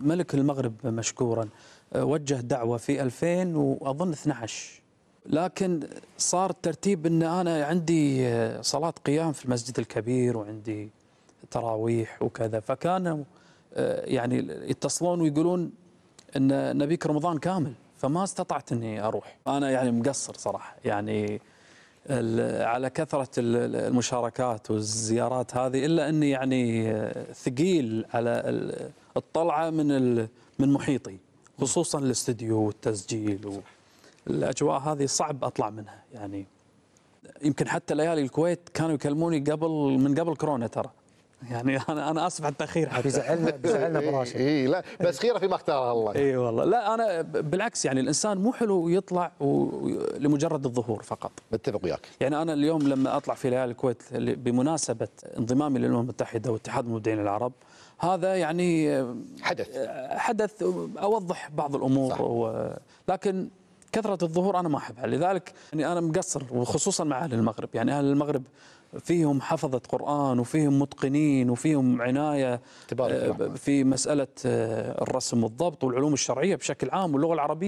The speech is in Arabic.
ملك المغرب مشكورا أه، وجه دعوة في 2000 وأظن 12 لكن صار الترتيب أن أنا عندي أه، صلاة قيام في المسجد الكبير وعندي تراويح وكذا فكانوا أه، يعني يتصلون ويقولون أن نبيك رمضان كامل فما استطعت أني أروح أنا يعني مقصر صراحة يعني على كثرة المشاركات والزيارات هذه إلا أني يعني ثقيل على الطلعه من من محيطي خصوصا الاستديو والتسجيل الاجواء هذه صعب اطلع منها يعني يمكن حتى ليالي الكويت كانوا يكلموني قبل من قبل كورونا ترى يعني انا انا اسف على التاخير حتى بيزعلنا بيزعلنا إيه. براشد اي لا بس خيره فيما اختارها الله اي والله لا انا بالعكس يعني الانسان مو حلو يطلع لمجرد الظهور فقط متفق وياك يعني انا اليوم لما اطلع في ليالي الكويت بمناسبه انضمامي للامم المتحده واتحاد المبدعين العرب هذا يعني حدث آه، حدث اوضح بعض الامور صح. و... لكن كثره الظهور انا ما احبها لذلك يعني انا مقصر وخصوصا مع اهل المغرب يعني اهل المغرب فيهم حفظة قرآن وفيهم متقنين وفيهم عناية آه، في مسألة آه، الرسم والضبط والعلوم الشرعية بشكل عام واللغة العربية